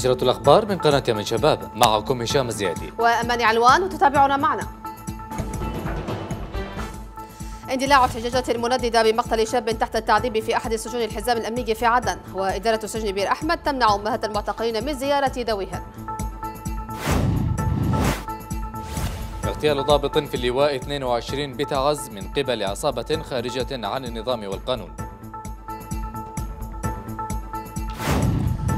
نشرة الأخبار من قناة يمن شباب معكم هشام الزيادي وأماني علوان وتتابعونا معنا اندلاع احتجاجات منددة بمقتل شاب تحت التعذيب في أحد سجون الحزام الأمني في عدن وإدارة سجن بير أحمد تمنع أمهات المعتقلين من زيارة ذويهم اغتيال ضابط في اللواء 22 بتعز من قبل عصابة خارجة عن النظام والقانون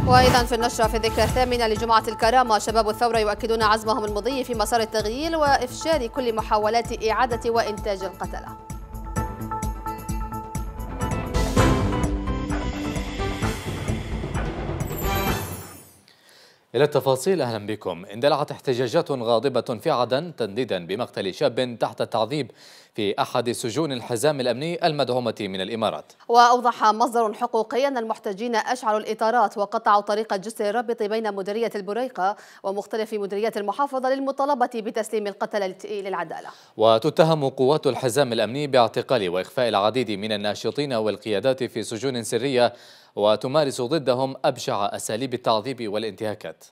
وأيضا في النشرة في الذكرى الثامنة لجمعة الكرامة شباب الثورة يؤكدون عزمهم المضي في مسار التغيير وإفشال كل محاولات إعادة وإنتاج القتلة إلى التفاصيل أهلا بكم اندلعت احتجاجات غاضبة في عدن تنديدا بمقتل شاب تحت التعذيب في أحد سجون الحزام الأمني المدعومة من الإمارات وأوضح مصدر حقوقي أن المحتجين أشعلوا الإطارات وقطعوا طريق الجسر الرابط بين مديرية البريقة ومختلف مديريات المحافظة للمطالبة بتسليم القتلة للعدالة وتتهم قوات الحزام الأمني باعتقال وإخفاء العديد من الناشطين والقيادات في سجون سرية وتمارس ضدهم أبشع أساليب التعذيب والانتهاكات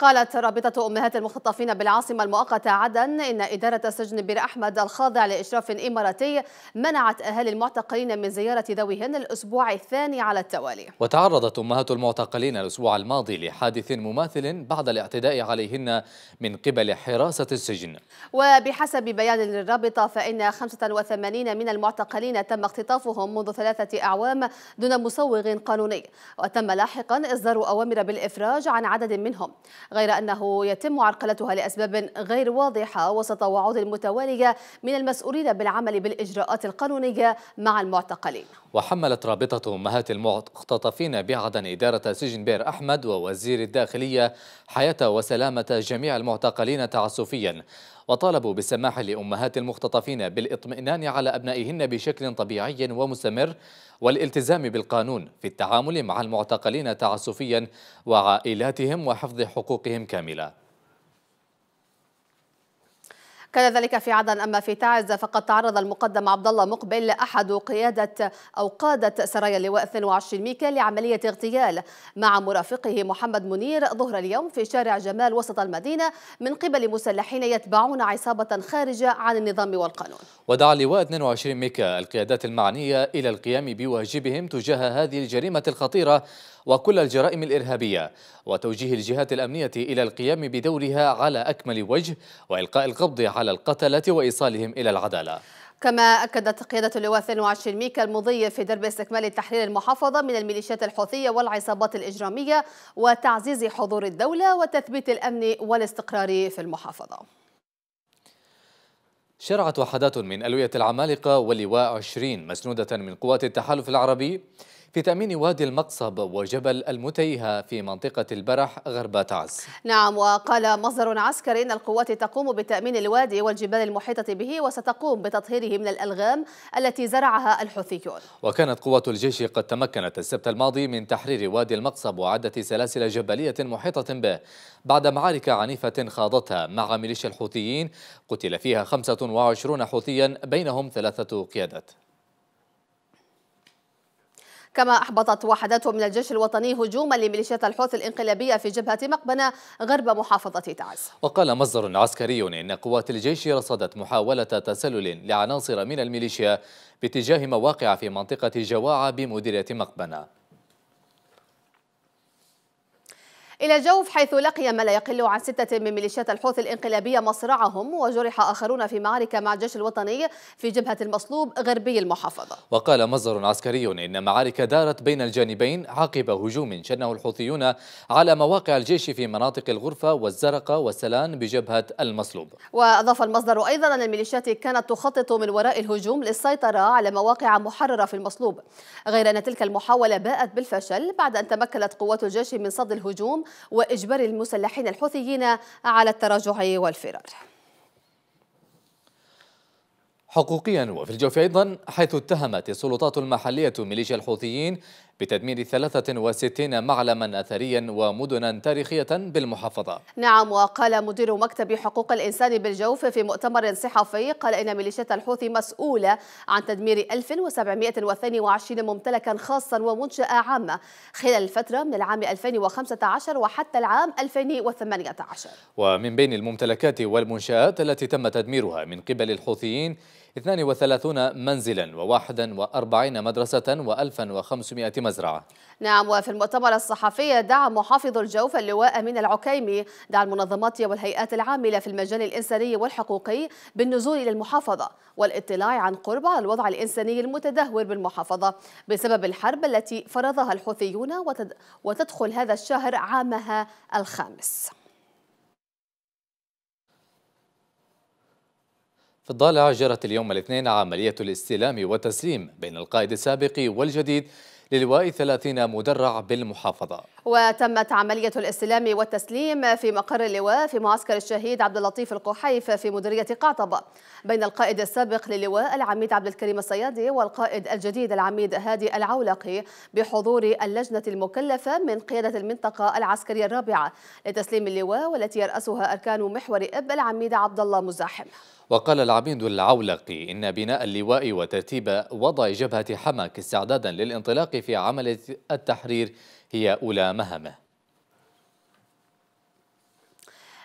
قالت رابطة أمهات المختطفين بالعاصمة المؤقتة عدن إن إدارة سجن بير أحمد الخاضع لإشراف إماراتي منعت أهالي المعتقلين من زيارة ذويهن الأسبوع الثاني على التوالي وتعرضت أمهات المعتقلين الأسبوع الماضي لحادث مماثل بعد الاعتداء عليهن من قبل حراسة السجن وبحسب بيان للرابطة فإن 85 من المعتقلين تم اختطافهم منذ ثلاثة أعوام دون مسوغ قانوني وتم لاحقا إصدار أوامر بالإفراج عن عدد منهم غير أنه يتم عرقلتها لأسباب غير واضحة وسط وعود متوالية من المسؤولين بالعمل بالإجراءات القانونية مع المعتقلين وحملت رابطة أمهات المختطفين بعدن إدارة سجن بير أحمد ووزير الداخلية حياة وسلامة جميع المعتقلين تعسفيا وطالبوا بالسماح لأمهات المختطفين بالإطمئنان على أبنائهن بشكل طبيعي ومستمر والالتزام بالقانون في التعامل مع المعتقلين تعسفيا وعائلاتهم وحفظ حقوقهم كاملة كان ذلك في عدن أما في تعز فقد تعرض المقدم عبد الله مقبل أحد قيادة أو قادة سرايا اللواء 22 ميكا لعملية اغتيال مع مرافقه محمد منير ظهر اليوم في شارع جمال وسط المدينة من قبل مسلحين يتبعون عصابة خارجة عن النظام والقانون ودعا اللواء 22 ميكا القيادات المعنية إلى القيام بواجبهم تجاه هذه الجريمة الخطيرة وكل الجرائم الإرهابية وتوجيه الجهات الأمنية إلى القيام بدورها على أكمل وجه وإلقاء القبض على القتلة وإيصالهم إلى العدالة كما أكدت قيادة اللواء 22 ميكا المضي في درب استكمال تحرير المحافظة من الميليشيات الحوثية والعصابات الإجرامية وتعزيز حضور الدولة وتثبيت الأمن والاستقرار في المحافظة شرعت وحدات من ألوية العمالقة ولواء 20 مسنودة من قوات التحالف العربي في تأمين وادي المقصب وجبل المتيهة في منطقة البرح غرب تعز نعم وقال مصدر عسكري أن القوات تقوم بتأمين الوادي والجبال المحيطة به وستقوم بتطهيره من الألغام التي زرعها الحوثيون وكانت قوات الجيش قد تمكنت السبت الماضي من تحرير وادي المقصب وعدة سلاسل جبلية محيطة به بعد معارك عنيفة خاضتها مع ميليشيا الحوثيين قتل فيها 25 حوثيا بينهم ثلاثة قيادات كما أحبطت وحدات من الجيش الوطني هجوما لميليشيات الحوث الانقلابية في جبهة مقبنة غرب محافظة تعز وقال مصدر عسكري إن قوات الجيش رصدت محاولة تسلل لعناصر من الميليشيا باتجاه مواقع في منطقة جواعة بمديرية مقبنة إلى جوف حيث لقي ما لا يقل عن ستة من ميليشيات الحوث الإنقلابية مصرعهم وجرح آخرون في معركة مع الجيش الوطني في جبهة المصلوب غربي المحافظة وقال مصدر عسكري إن معارك دارت بين الجانبين عقب هجوم شنه الحوثيون على مواقع الجيش في مناطق الغرفة والزرقة والسلان بجبهة المصلوب وأضاف المصدر أيضا أن الميليشيات كانت تخطط من وراء الهجوم للسيطرة على مواقع محررة في المصلوب غير أن تلك المحاولة باءت بالفشل بعد أن تمكنت قوات الجيش من صد الهجوم وإجبار المسلحين الحوثيين على التراجع والفرار حقوقيا وفي الجوف أيضا حيث اتهمت السلطات المحلية ميليشيا الحوثيين بتدمير 63 معلما أثريا ومدنا تاريخية بالمحافظة نعم وقال مدير مكتب حقوق الإنسان بالجوف في مؤتمر صحفي قال إن ميليشيات الحوثي مسؤولة عن تدمير 1722 ممتلكا خاصا ومنشأة عامة خلال الفترة من العام 2015 وحتى العام 2018 ومن بين الممتلكات والمنشآت التي تم تدميرها من قبل الحوثيين 32 منزلا و41 مدرسة و1500 مزرعة نعم وفي المؤتمر الصحفي دعا محافظ الجوف اللواء من العكيمي دعا المنظمات والهيئات العاملة في المجال الإنساني والحقوقي بالنزول إلى المحافظة والاطلاع عن قرب الوضع الإنساني المتدهور بالمحافظة بسبب الحرب التي فرضها الحوثيون وتدخل هذا الشهر عامها الخامس في الضالع جرت اليوم الاثنين عملية الاستلام والتسليم بين القائد السابق والجديد للواء 30 مدرع بالمحافظة وتمت عملية الاستلام والتسليم في مقر اللواء في معسكر الشهيد عبد اللطيف القحيف في مديرية قعطبة بين القائد السابق للواء العميد عبد الكريم الصيادي والقائد الجديد العميد هادي العولقي بحضور اللجنة المكلفة من قيادة المنطقة العسكرية الرابعة لتسليم اللواء والتي يرأسها أركان محور إب العميد عبد الله مزاحم وقال العميد العولقي إن بناء اللواء وترتيب وضع جبهة حماك استعدادا للانطلاق في عمل التحرير هي أولى مهامه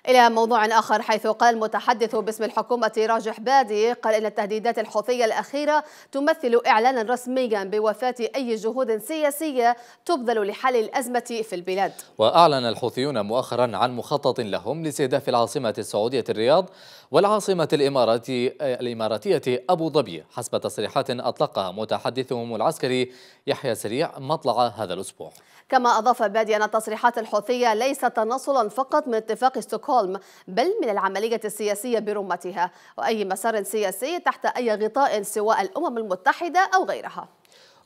إلى موضوع آخر حيث قال المتحدث باسم الحكومة راجح بادي قال إن التهديدات الحوثية الأخيرة تمثل إعلانا رسميا بوفاة أي جهود سياسية تبذل لحل الأزمة في البلاد وأعلن الحوثيون مؤخرا عن مخطط لهم لاستهداف العاصمة السعودية الرياض والعاصمة الإماراتي الإماراتية أبو ظبي حسب تصريحات أطلقها متحدثهم العسكري يحيى سريع مطلع هذا الأسبوع كما أضاف بادي أن التصريحات الحوثية ليست تنصلا فقط من اتفاق ستوكهولم بل من العملية السياسية برمتها وأي مسار سياسي تحت أي غطاء سواء الأمم المتحدة أو غيرها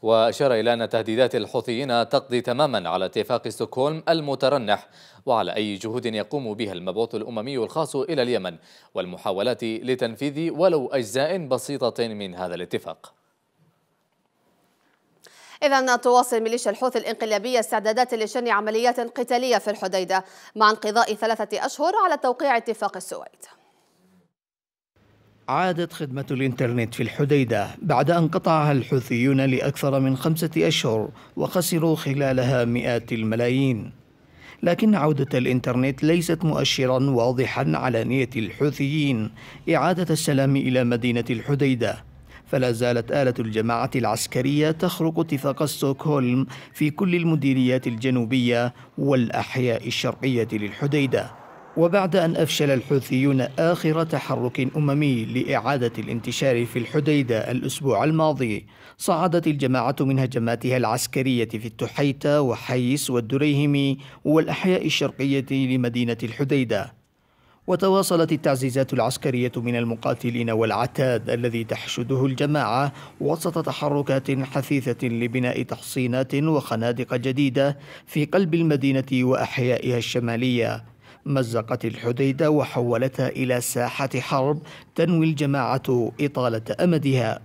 وأشار إلى أن تهديدات الحوثيين تقضي تماما على اتفاق ستوكهولم المترنح وعلى أي جهود يقوم بها المبعوث الأممي الخاص إلى اليمن والمحاولات لتنفيذ ولو أجزاء بسيطة من هذا الاتفاق إذا تواصل ميليشيا الحوثي الإنقلابية استعدادات لشن عمليات قتالية في الحديدة مع انقضاء ثلاثة أشهر على توقيع اتفاق السويد عادت خدمة الإنترنت في الحديدة بعد أن قطعها الحوثيون لأكثر من خمسة أشهر وخسروا خلالها مئات الملايين لكن عودة الإنترنت ليست مؤشرا واضحا على نية الحوثيين إعادة السلام إلى مدينة الحديدة فلا زالت آلة الجماعة العسكرية تخرق اتفاق ستوكهولم في كل المديريات الجنوبية والأحياء الشرقية للحديدة وبعد أن أفشل الحوثيون آخر تحرك أممي لإعادة الانتشار في الحديدة الأسبوع الماضي صعدت الجماعة من هجماتها العسكرية في التحيتة وحيس والدريهم والأحياء الشرقية لمدينة الحديدة وتواصلت التعزيزات العسكرية من المقاتلين والعتاد الذي تحشده الجماعة وسط تحركات حثيثة لبناء تحصينات وخنادق جديدة في قلب المدينة وأحيائها الشمالية مزقت الحديدة وحولتها إلى ساحة حرب تنوي الجماعة إطالة أمدها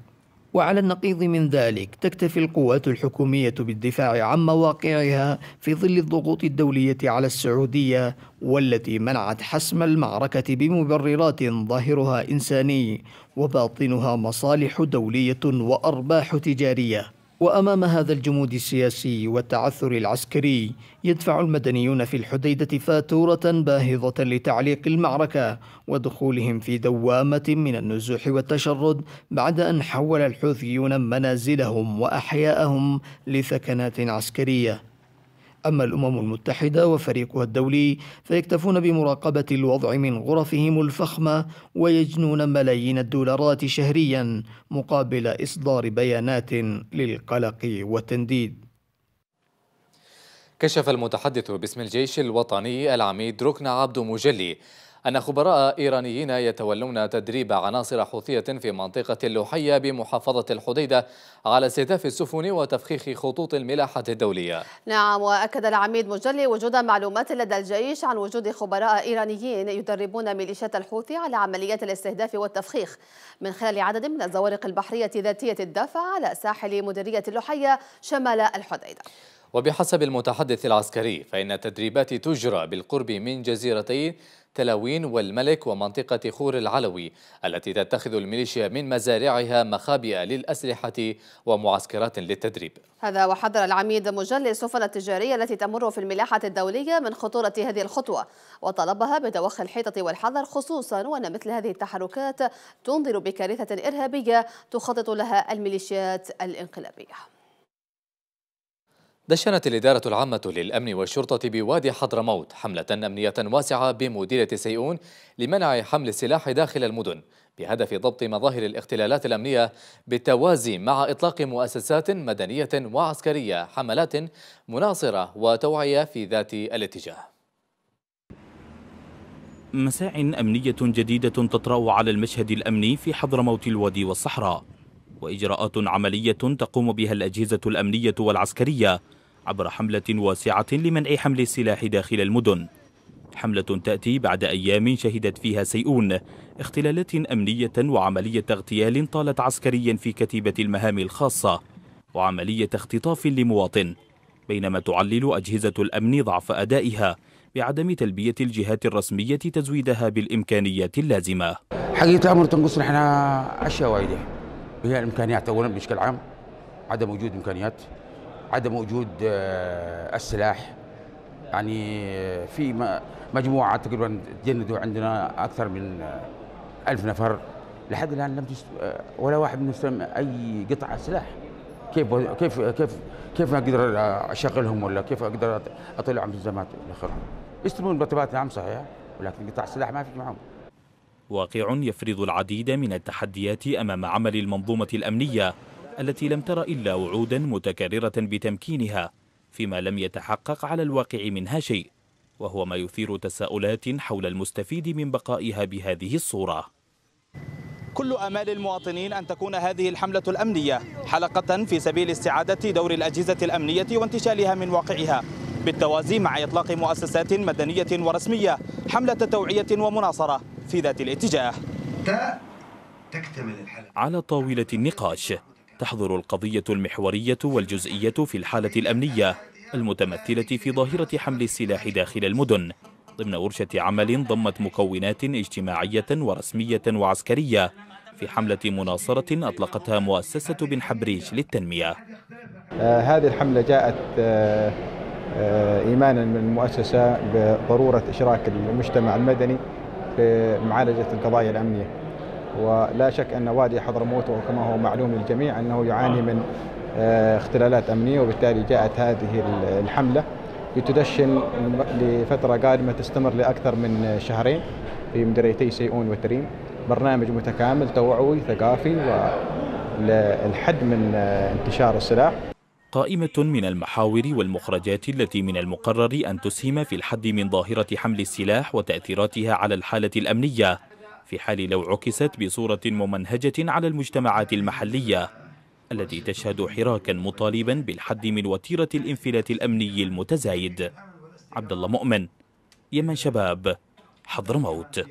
وعلى النقيض من ذلك تكتفي القوات الحكومية بالدفاع عن مواقعها في ظل الضغوط الدولية على السعودية والتي منعت حسم المعركة بمبررات ظاهرها إنساني وباطنها مصالح دولية وأرباح تجارية وأمام هذا الجمود السياسي والتعثر العسكري يدفع المدنيون في الحديدة فاتورة باهظة لتعليق المعركة ودخولهم في دوامة من النزوح والتشرد بعد أن حول الحوثيون منازلهم وأحياءهم لثكنات عسكرية أما الأمم المتحدة وفريقها الدولي فيكتفون بمراقبة الوضع من غرفهم الفخمة ويجنون ملايين الدولارات شهريا مقابل إصدار بيانات للقلق والتنديد كشف المتحدث باسم الجيش الوطني العميد ركن عبد مجلي أن خبراء إيرانيين يتولون تدريب عناصر حوثية في منطقة اللوحية بمحافظة الحديدة على استهداف السفن وتفخيخ خطوط الملاحة الدولية نعم وأكد العميد مجلي وجود معلومات لدى الجيش عن وجود خبراء إيرانيين يدربون ميليشيات الحوثي على عمليات الاستهداف والتفخيخ من خلال عدد من الزوارق البحرية ذاتية الدفع على ساحل مديرية اللوحية شمال الحديدة وبحسب المتحدث العسكري فإن التدريبات تجرى بالقرب من جزيرتي تلاوين والملك ومنطقة خور العلوي التي تتخذ الميليشيا من مزارعها مخابئ للأسلحة ومعسكرات للتدريب هذا وحذر العميد مجلي السفن التجارية التي تمر في الملاحة الدولية من خطورة هذه الخطوة وطلبها بتوخي الحيطة والحذر خصوصا وأن مثل هذه التحركات تنذر بكارثة إرهابية تخطط لها الميليشيات الانقلابية دشنت الإدارة العامة للأمن والشرطة بوادي حضرموت حملة أمنية واسعة بمديرة سيئون لمنع حمل السلاح داخل المدن بهدف ضبط مظاهر الاختلالات الأمنية بالتوازي مع إطلاق مؤسسات مدنية وعسكرية حملات مناصرة وتوعية في ذات الاتجاه مساع أمنية جديدة تطرأ على المشهد الأمني في حضرموت الوادي والصحراء وإجراءات عملية تقوم بها الأجهزة الأمنية والعسكرية عبر حملة واسعة لمنع حمل السلاح داخل المدن حملة تأتي بعد أيام شهدت فيها سيئون اختلالات أمنية وعملية اغتيال طالت عسكريا في كتيبة المهام الخاصة وعملية اختطاف لمواطن بينما تعلل أجهزة الأمن ضعف أدائها بعدم تلبية الجهات الرسمية تزويدها بالإمكانيات اللازمة حقيقة الأمر تنقصنا احنا أشياء وايدة هي الإمكانيات أولا بشكل عام عدم وجود إمكانيات عدم وجود آه، السلاح يعني آه، في مجموعة تقريبا تجندوا عندنا أكثر من آه، ألف نفر لحد الآن لم تست... ولا واحد منهم استلم أي قطعة سلاح كيف كيف كيف كيف أقدر أشغلهم ولا كيف أقدر أطلعهم في الزمات آخرهم يستلمون مرتبات نعم صحيح ولكن قطع السلاح ما في معهم واقع يفرض العديد من التحديات أمام عمل المنظومة الأمنية التي لم تر إلا وعودا متكررة بتمكينها فيما لم يتحقق على الواقع منها شيء وهو ما يثير تساؤلات حول المستفيد من بقائها بهذه الصورة كل أمال المواطنين أن تكون هذه الحملة الأمنية حلقة في سبيل استعادة دور الأجهزة الأمنية وانتشالها من واقعها بالتوازي مع إطلاق مؤسسات مدنية ورسمية حملة توعية ومناصرة في ذات الاتجاه على طاولة النقاش تحظر القضية المحورية والجزئية في الحالة الأمنية المتمثلة في ظاهرة حمل السلاح داخل المدن ضمن ورشة عمل ضمت مكونات اجتماعية ورسمية وعسكرية في حملة مناصرة أطلقتها مؤسسة بن حبريش للتنمية آه هذه الحملة جاءت آه آه إيمانا من المؤسسة بضرورة إشراك المجتمع المدني في معالجة القضايا الأمنية ولا شك أن وادي حضرموت وكما هو معلوم للجميع أنه يعاني من آه، اختلالات أمنية وبالتالي جاءت هذه الحملة لتدشن لفترة قادمة تستمر لأكثر من شهرين في مديريتي سيئون وتريم برنامج متكامل توعوي ثقافي للحد من آه، انتشار السلاح قائمة من المحاور والمخرجات التي من المقرر أن تسهم في الحد من ظاهرة حمل السلاح وتأثيراتها على الحالة الأمنية في حال لو عكست بصورة ممنهجة على المجتمعات المحلية التي تشهد حراكا مطالبا بالحد من وتيرة الانفلات الأمني المتزايد عبد الله مؤمن يمن شباب حضرموت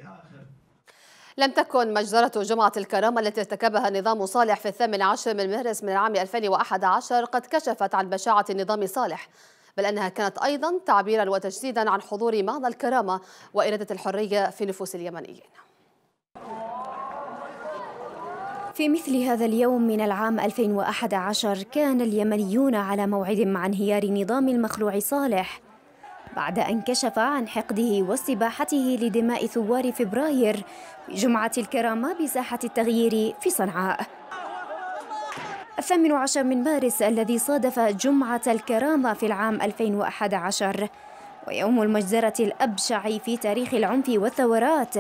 لم تكن مجزرة جمعة الكرامة التي ارتكبها نظام صالح في الثامن عشر من مهرس من العام 2011 قد كشفت عن بشاعة نظام صالح بل أنها كانت أيضا تعبيرا وتجسيدا عن حضور معنى الكرامة وإرادة الحرية في نفوس اليمنيين في مثل هذا اليوم من العام 2011 كان اليمنيون على موعد مع انهيار نظام المخلوع صالح بعد أن كشف عن حقده واستباحته لدماء ثوار فبراير في جمعة الكرامة بساحة التغيير في صنعاء الثامن عشر من مارس الذي صادف جمعة الكرامة في العام 2011 ويوم المجزرة الأبشع في تاريخ العنف والثورات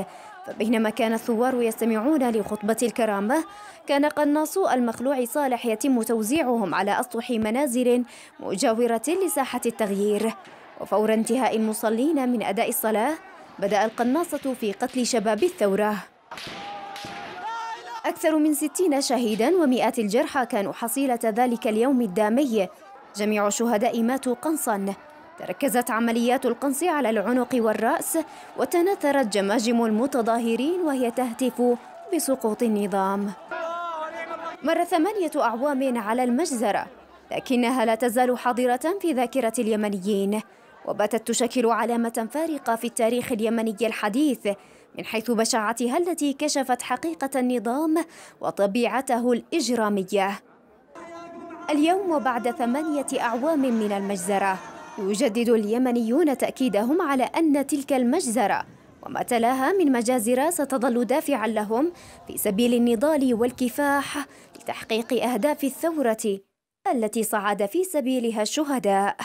فبينما كان الثوار يستمعون لخطبة الكرامة كان قناص المخلوع صالح يتم توزيعهم على أسطح منازل مجاورة لساحة التغيير وفور انتهاء المصلين من أداء الصلاة بدأ القناصة في قتل شباب الثورة أكثر من ستين شهيداً ومئات الجرحى كانوا حصيلة ذلك اليوم الدامي جميع الشهداء ماتوا قنصاً تركزت عمليات القنص على العنق والرأس وتناثرت جماجم المتظاهرين وهي تهتف بسقوط النظام مر ثمانية أعوام على المجزرة لكنها لا تزال حاضرة في ذاكرة اليمنيين وباتت تشكل علامة فارقة في التاريخ اليمني الحديث من حيث بشاعتها التي كشفت حقيقة النظام وطبيعته الإجرامية اليوم وبعد ثمانية أعوام من المجزرة يجدد اليمنيون تأكيدهم على أن تلك المجزرة وما تلاها من مجازر ستظل دافعا لهم في سبيل النضال والكفاح لتحقيق أهداف الثورة التي صعد في سبيلها الشهداء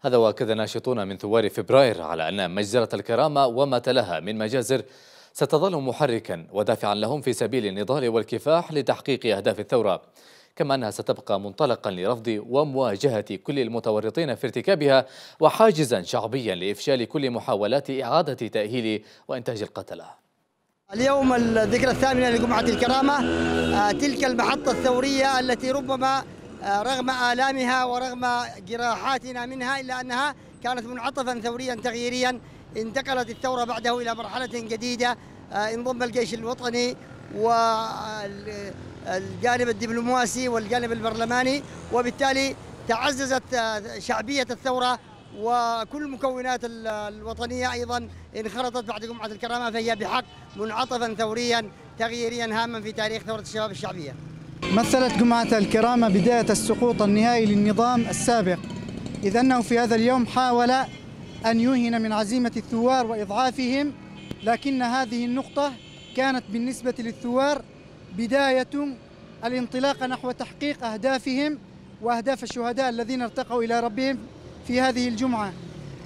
هذا وكذا ناشطون من ثوار فبراير على أن مجزرة الكرامة وما تلاها من مجازر ستظل محركا ودافعا لهم في سبيل النضال والكفاح لتحقيق أهداف الثورة كما أنها ستبقى منطلقا لرفض ومواجهة كل المتورطين في ارتكابها وحاجزا شعبيا لإفشال كل محاولات إعادة تأهيل وإنتاج القتلة اليوم الذكرى الثامنة لجمعة الكرامة آه، تلك المحطة الثورية التي ربما آه، رغم آلامها ورغم جراحاتنا منها إلا أنها كانت منعطفا ثوريا تغييريا انتقلت الثورة بعده إلى مرحلة جديدة آه، انضم الجيش الوطني الجانب الدبلوماسي والجانب البرلماني وبالتالي تعززت آه، شعبية الثورة وكل المكونات الوطنية أيضا انخرطت بعد جمعة الكرامة فهي بحق منعطفا ثوريا تغييريا هاما في تاريخ ثورة الشباب الشعبية مثلت جمعة الكرامة بداية السقوط النهائي للنظام السابق إذ أنه في هذا اليوم حاول أن يهن من عزيمة الثوار وإضعافهم لكن هذه النقطة كانت بالنسبة للثوار بداية الانطلاقة نحو تحقيق أهدافهم وأهداف الشهداء الذين ارتقوا إلى ربهم في هذه الجمعة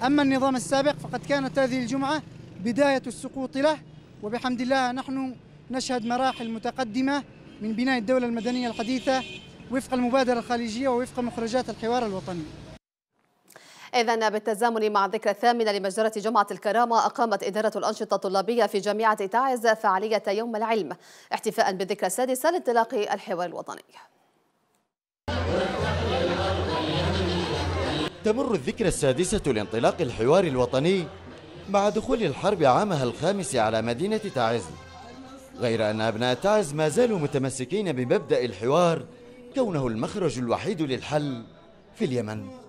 أما النظام السابق فقد كانت هذه الجمعة بداية السقوط له وبحمد الله نحن نشهد مراحل متقدمة من بناء الدولة المدنية الحديثة وفق المبادرة الخليجية ووفق مخرجات الحوار الوطني إذا بالتزامن مع الذكرى الثامنة لمجزرة جمعة الكرامة أقامت إدارة الأنشطة الطلابية في جامعة تعز فعالية يوم العلم احتفاء بالذكرى السادسة لانطلاق الحوار الوطني تمر الذكرى السادسة لانطلاق الحوار الوطني مع دخول الحرب عامها الخامس على مدينة تعز غير أن أبناء تعز ما زالوا متمسكين بمبدأ الحوار كونه المخرج الوحيد للحل في اليمن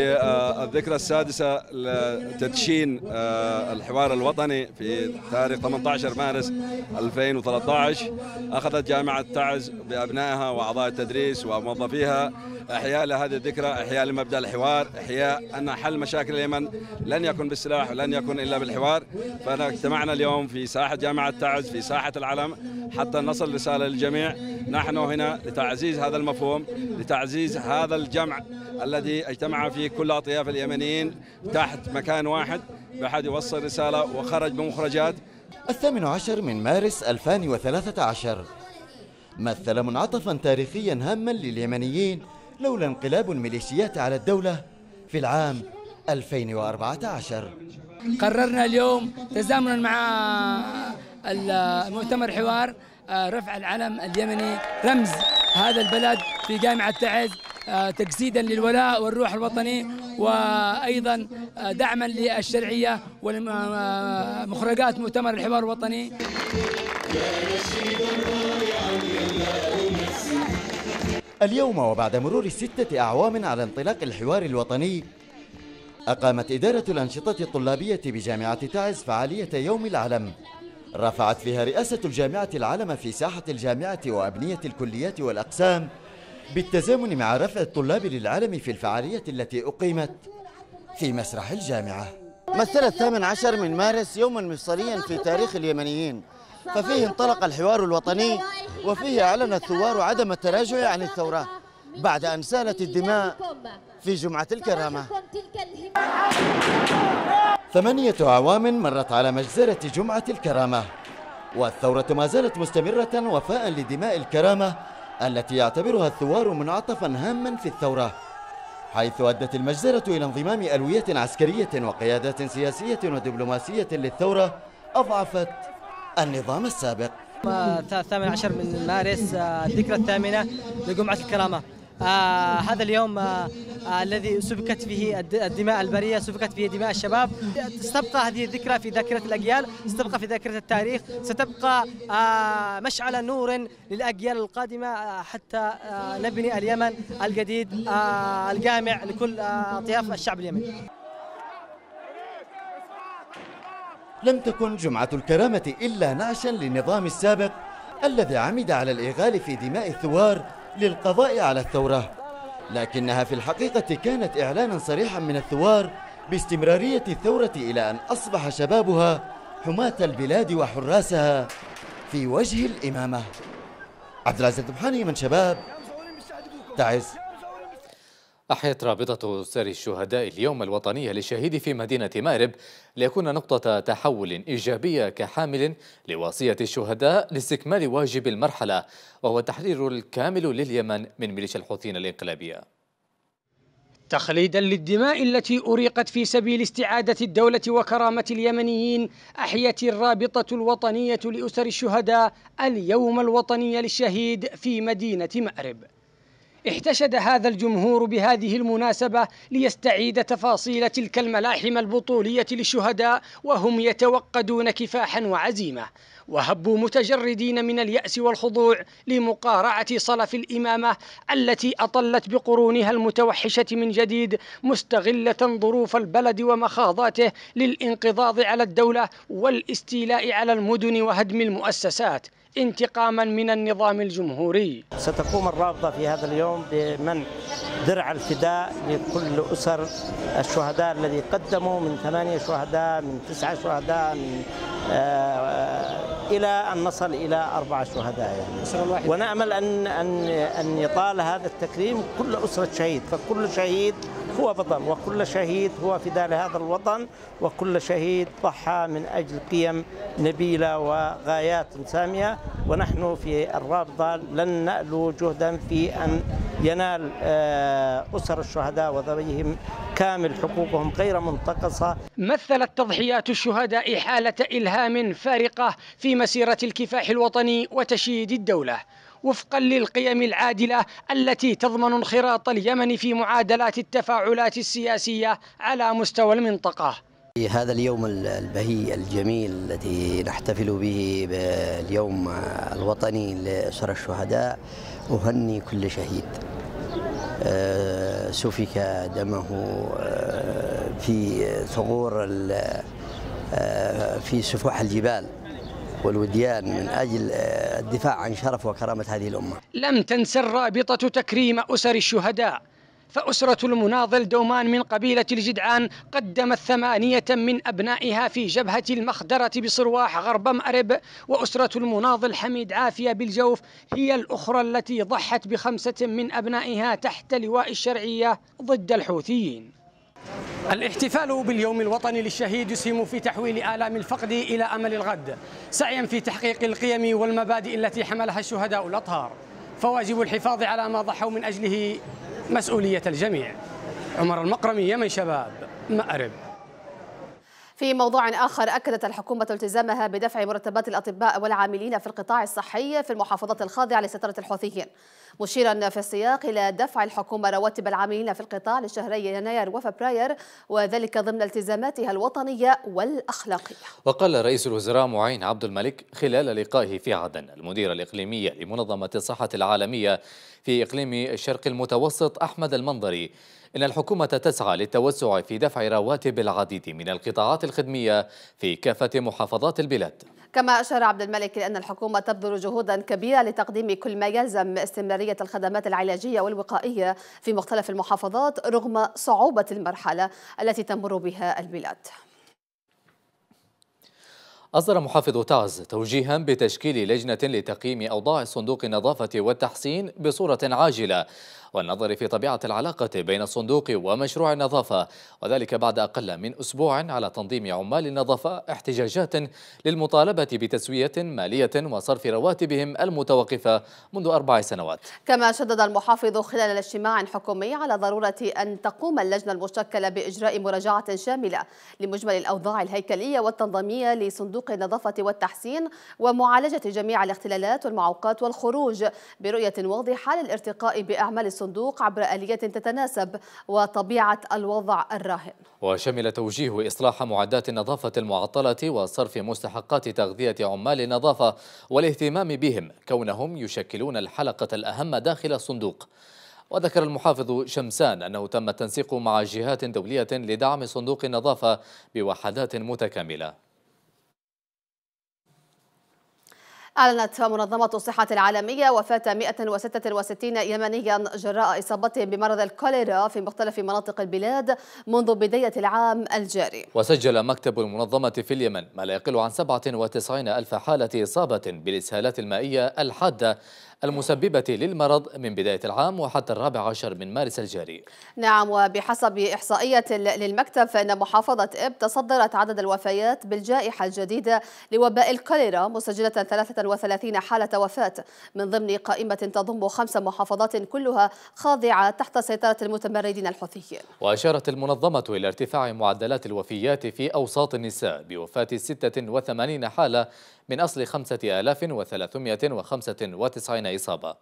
الذكرى السادسة لتدشين آه، الحوار الوطني في تاريخ 18 مارس 2013 أخذت جامعة تعز بأبنائها وأعضاء التدريس وموظفيها إحياء لهذه الذكرى إحياء لمبدأ الحوار إحياء أن حل مشاكل اليمن لن يكن بالسلاح ولن يكن إلا بالحوار فأنا اجتمعنا اليوم في ساحة جامعة تعز في ساحة العلم حتى نصل رسالة للجميع نحن هنا لتعزيز هذا المفهوم لتعزيز هذا الجمع الذي اجتمع فيه كل أطياف اليمنيين تحت مكان واحد بحد يوصل رسالة وخرج بمخرجات الثامن عشر من مارس 2013 مثل منعطفا تاريخيا هاما لليمنيين لولا انقلاب الميليشيات على الدولة في العام 2014 قررنا اليوم تزامنا مع المؤتمر حوار آه، رفع العلم اليمني رمز هذا البلد في جامعة تعز آه، تجسيدا للولاء والروح الوطني وايضا آه، دعما للشرعيه ومخرجات مؤتمر الحوار الوطني اليوم وبعد مرور ستة أعوام على انطلاق الحوار الوطني أقامت إدارة الأنشطة الطلابية بجامعة تعز فعالية يوم العلم رفعت فيها رئاسة الجامعة العلم في ساحة الجامعة وأبنية الكليات والأقسام بالتزامن مع رفع الطلاب للعلم في الفعالية التي أقيمت في مسرح الجامعة مثل الثامن عشر من مارس يوما مفصليا في تاريخ اليمنيين ففيه انطلق الحوار الوطني وفيه أعلن الثوار عدم التراجع عن الثورة بعد أن سالت الدماء في جمعة الكرامة ثمانية أعوام مرت على مجزرة جمعة الكرامة والثورة ما زالت مستمرة وفاء لدماء الكرامة التي يعتبرها الثوار منعطفا هاما في الثورة حيث أدت المجزرة إلى انضمام ألوية عسكرية وقيادات سياسية ودبلوماسية للثورة أضعفت النظام السابق 18 من مارس آه، الذكرى الثامنة لجمعة الكرامة آه هذا اليوم آه آه الذي سبكت فيه الدماء البريه، سبكت فيه دماء الشباب، ستبقى هذه الذكرى في ذاكره الاجيال، ستبقى في ذاكره التاريخ، ستبقى آه، مشعل نور للاجيال القادمه آه، حتى آه، نبني اليمن الجديد الجامع لكل اطياف الشعب اليمني. لم تكن جمعة الكرامة إلا نعشا للنظام السابق الذي عمد على الإغال في دماء الثوار للقضاء على الثورة لكنها في الحقيقة كانت إعلانا صريحا من الثوار باستمرارية الثورة إلى أن أصبح شبابها حماة البلاد وحراسها في وجه الإمامة عبد العزيز من شباب تعز أحيت رابطة سير الشهداء اليوم الوطنية للشهيد في مدينة مأرب ليكون نقطة تحول إيجابية كحامل لوصية الشهداء لاستكمال واجب المرحلة وهو التحرير الكامل لليمن من ميليشيا الحوثيين الإنقلابية تخليدا للدماء التي أريقت في سبيل استعادة الدولة وكرامة اليمنيين أحيت الرابطة الوطنية لأسر الشهداء اليوم الوطني للشهيد في مدينة مأرب احتشد هذا الجمهور بهذه المناسبة ليستعيد تفاصيل تلك الملاحم البطولية للشهداء وهم يتوقدون كفاحا وعزيمة وهبوا متجردين من اليأس والخضوع لمقارعة صلف الإمامة التي أطلت بقرونها المتوحشة من جديد مستغلة ظروف البلد ومخاضاته للانقضاض على الدولة والاستيلاء على المدن وهدم المؤسسات انتقاما من النظام الجمهوري ستقوم الرابطة في هذا اليوم بمنع درع الفداء لكل أسر الشهداء الذي قدموا من ثمانية شهداء من تسعة شهداء من آه، إلى أن نصل إلى أربعة شهداء يعني. ونأمل أن أن أن يطال هذا التكريم كل أسرة شهيد فكل شهيد هو وطن وكل شهيد هو فداء لهذا الوطن وكل شهيد ضحى من أجل قيم نبيلة وغايات سامية ونحن في الرابطة لن نألو جهدا في أن ينال آه، أسر الشهداء وذويهم كامل حقوقهم غير منتقصة مثلت تضحيات الشهداء حالة إلهام فارقة في مسيرة الكفاح الوطني وتشييد الدولة وفقا للقيم العادلة التي تضمن انخراط اليمن في معادلات التفاعلات السياسية على مستوى المنطقة هذا اليوم البهي الجميل الذي نحتفل به اليوم الوطني لأسر الشهداء أهني كل شهيد آه، سفك دمه آه، في ثغور آه، في سفوح الجبال والوديان من أجل آه، الدفاع عن شرف وكرامة هذه الأمة لم تنسى الرابطة تكريم أسر الشهداء فأسرة المناضل دومان من قبيلة الجدعان قدمت ثمانية من أبنائها في جبهة المخدرة بصرواح غرب مأرب وأسرة المناضل حميد عافية بالجوف هي الأخرى التي ضحت بخمسة من أبنائها تحت لواء الشرعية ضد الحوثيين الاحتفال باليوم الوطني للشهيد يسهم في تحويل آلام الفقد إلى أمل الغد سعيا في تحقيق القيم والمبادئ التي حملها الشهداء الأطهار فواجب الحفاظ على ما ضحوا من أجله مسؤولية الجميع عمر المقرمي يمن شباب مأرب في موضوع آخر أكدت الحكومة التزامها بدفع مرتبات الأطباء والعاملين في القطاع الصحي في المحافظات الخاضعة لسترة الحوثيين مشيرا في السياق إلى دفع الحكومة رواتب العاملين في القطاع لشهري يناير وفبراير وذلك ضمن التزاماتها الوطنية والأخلاقية وقال رئيس الوزراء معين عبد الملك خلال لقائه في عدن المدير الإقليمي لمنظمة الصحة العالمية في إقليم الشرق المتوسط أحمد المنظري إن الحكومة تسعى للتوسع في دفع رواتب العديد من القطاعات الخدمية في كافة محافظات البلاد كما أشار عبد الملك أن الحكومة تبذل جهودا كبيرة لتقديم كل ما يلزم استمرارية الخدمات العلاجية والوقائية في مختلف المحافظات رغم صعوبة المرحلة التي تمر بها البلاد أصدر محافظ تعز توجيها بتشكيل لجنة لتقييم أوضاع صندوق النظافة والتحسين بصورة عاجلة والنظر في طبيعة العلاقة بين الصندوق ومشروع النظافة وذلك بعد أقل من أسبوع على تنظيم عمال النظافة احتجاجات للمطالبة بتسوية مالية وصرف رواتبهم المتوقفة منذ أربع سنوات كما شدد المحافظ خلال اجتماع حكومي على ضرورة أن تقوم اللجنة المشكلة بإجراء مراجعة شاملة لمجمل الأوضاع الهيكلية والتنظيمية لصندوق النظافة والتحسين ومعالجة جميع الاختلالات والمعوقات والخروج برؤية واضحة للارتقاء بأعمال الصندوق عبر آليات تتناسب وطبيعة الوضع الراهن وشمل توجيه إصلاح معدات النظافة المعطلة وصرف مستحقات تغذية عمال النظافة والاهتمام بهم كونهم يشكلون الحلقة الأهم داخل الصندوق وذكر المحافظ شمسان أنه تم التنسيق مع جهات دولية لدعم صندوق النظافة بوحدات متكاملة أعلنت منظمة الصحة العالمية وفاة 166 يمنيا جراء إصابتهم بمرض الكوليرا في مختلف مناطق البلاد منذ بداية العام الجاري وسجل مكتب المنظمة في اليمن ما لا يقل عن 97 ألف حالة إصابة بالإسهالات المائية الحادة المسببة للمرض من بداية العام وحتى الرابع عشر من مارس الجاري نعم وبحسب إحصائية للمكتب فإن محافظة إب تصدرت عدد الوفيات بالجائحة الجديدة لوباء الكوليرا مسجلة 33 حالة وفاة من ضمن قائمة تضم خمس محافظات كلها خاضعة تحت سيطرة المتمردين الحوثيين وأشارت المنظمة إلى ارتفاع معدلات الوفيات في أوساط النساء بوفاة 86 حالة من أصل 5395 إصابة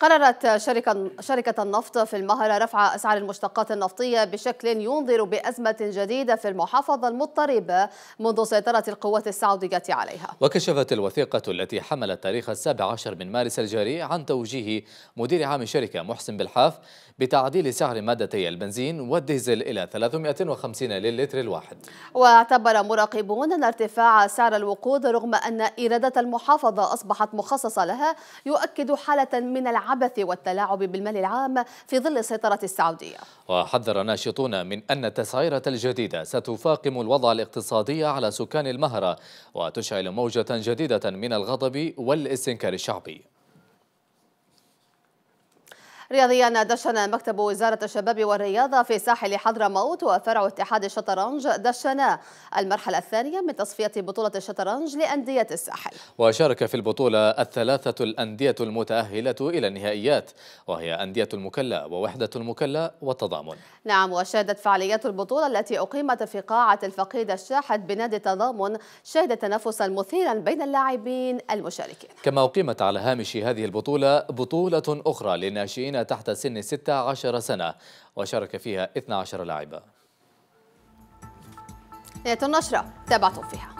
قررت شركة, شركة النفط في المهرة رفع أسعار المشتقات النفطية بشكل ينذر بأزمة جديدة في المحافظة المضطربة منذ سيطرة القوات السعودية عليها وكشفت الوثيقة التي حملت تاريخ السابع عشر من مارس الجاري عن توجيه مدير عام الشركة محسن بالحاف بتعديل سعر مادتي البنزين والديزل إلى 350 للتر الواحد واعتبر مراقبون أن ارتفاع سعر الوقود رغم أن إرادة المحافظة أصبحت مخصصة لها يؤكد حالة من العالم العبث والتلاعب بالمال العام في ظل السيطرة السعودية وحذر ناشطون من أن التسعيرة الجديدة ستفاقم الوضع الاقتصادي على سكان المهرة وتشعل موجة جديدة من الغضب والاستنكار الشعبي رياضيا دشن مكتب وزارة الشباب والرياضة في ساحل حضرموت وفرع اتحاد الشطرنج دشنا المرحلة الثانية من تصفية بطولة الشطرنج لأندية الساحل وشارك في البطولة الثلاثة الأندية المتأهلة إلى النهائيات وهي أندية المكلا ووحدة المكلا والتضامن نعم وشهدت فعاليات البطولة التي أقيمت في قاعة الفقيد الشاحد بنادي التضامن شهدت تنافسا مثيرا بين اللاعبين المشاركين كما أقيمت على هامش هذه البطولة بطولة أخرى للناشئين تحت سن 16 سنة وشارك فيها 12 لاعبا نهاية النشرة تابعتم فيها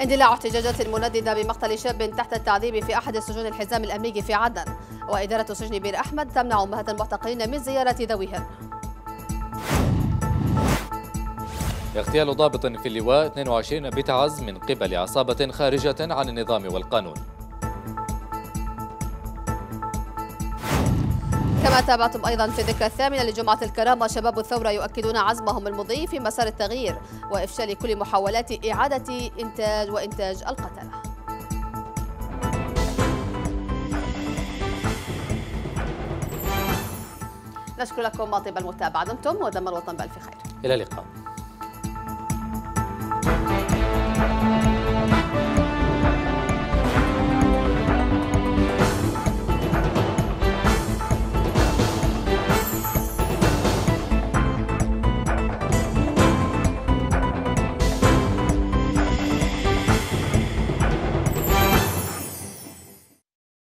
اندلاع احتجاجات مندده بمقتل شاب تحت التعذيب في احد سجون الحزام الأمريكي في عدن واداره سجن بير احمد تمنع امهات المعتقلين من زياره ذويهن اغتيال ضابط في اللواء 22 بتعز من قبل عصابه خارجه عن النظام والقانون كما تابعتم أيضا في الذكرى الثامنة لجمعة الكرامة شباب الثورة يؤكدون عزمهم المضي في مسار التغيير وإفشال كل محاولات إعادة إنتاج وإنتاج القتلة نشكر لكم طيب المتابعة دمتم ودم الوطن بألف خير إلى اللقاء